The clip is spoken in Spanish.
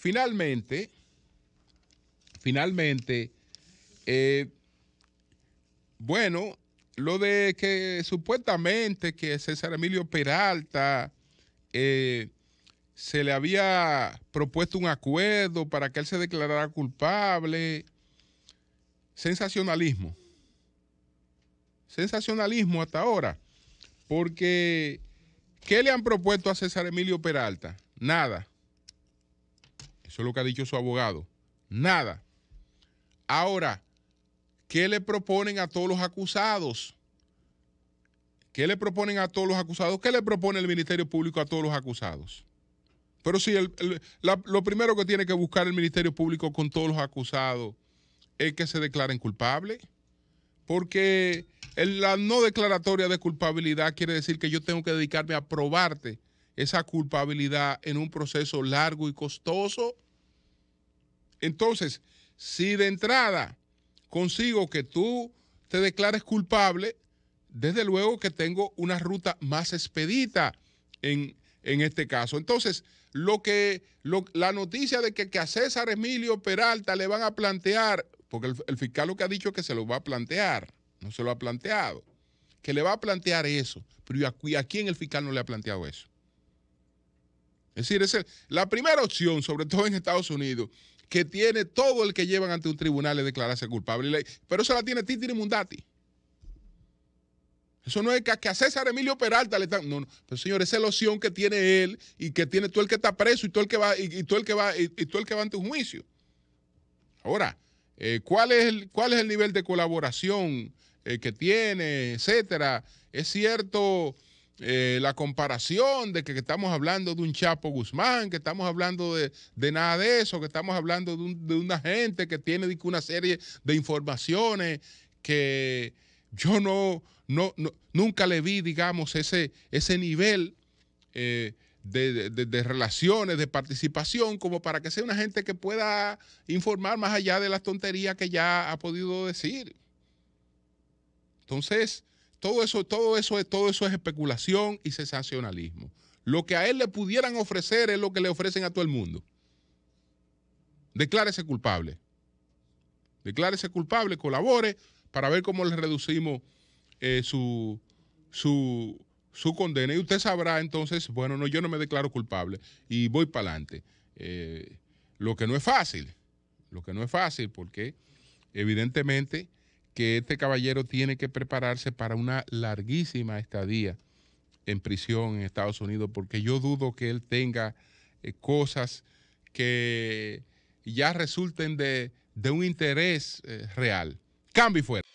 Finalmente, finalmente, eh, bueno, lo de que supuestamente que César Emilio Peralta eh, se le había propuesto un acuerdo para que él se declarara culpable. Sensacionalismo. Sensacionalismo hasta ahora. Porque, ¿qué le han propuesto a César Emilio Peralta? Nada. Eso es lo que ha dicho su abogado. Nada. Ahora, ¿qué le proponen a todos los acusados? ¿Qué le proponen a todos los acusados? ¿Qué le propone el Ministerio Público a todos los acusados? Pero sí, lo primero que tiene que buscar el Ministerio Público con todos los acusados es que se declaren culpables. Porque la no declaratoria de culpabilidad quiere decir que yo tengo que dedicarme a probarte esa culpabilidad en un proceso largo y costoso. Entonces, si de entrada consigo que tú te declares culpable, desde luego que tengo una ruta más expedita en, este caso. Entonces, lo que la noticia de que, a César Emilio Peralta le van a plantear, porque el, fiscal lo que ha dicho es que se lo va a plantear, no se lo ha planteado, que le va a plantear eso, pero ¿a, a quién el fiscal no le ha planteado eso? Es decir, es la primera opción, sobre todo en Estados Unidos, que tiene todo el que llevan ante un tribunal de declararse culpable. Pero eso la tiene Titi Mundati. Eso no es que, a César Emilio Peralta le están. No, no. señor, esa es la opción que tiene él y que tiene tú el que está preso y todo el que va, y, el que va, y, el que va ante un juicio. Ahora, eh, ¿cuál, es el, ¿cuál es el nivel de colaboración eh, que tiene, etcétera? Es cierto eh, la comparación de que, estamos hablando de un Chapo Guzmán, que estamos hablando de, nada de eso, que estamos hablando de, una gente que tiene una serie de informaciones que yo no, nunca le vi, digamos, ese, ese nivel eh, de, relaciones, de participación, como para que sea una gente que pueda informar más allá de las tonterías que ya ha podido decir. Entonces, todo eso, todo eso, es, todo eso es especulación y sensacionalismo. Lo que a él le pudieran ofrecer es lo que le ofrecen a todo el mundo. Declárese culpable. Declárese culpable, colabore para ver cómo le reducimos eh, su, condena. Y usted sabrá entonces, bueno, no, yo no me declaro culpable y voy para adelante. Eh, lo que no es fácil, lo que no es fácil porque evidentemente que este caballero tiene que prepararse para una larguísima estadía en prisión en Estados Unidos, porque yo dudo que él tenga eh, cosas que ya resulten de, un interés eh, real. Cambio fuera.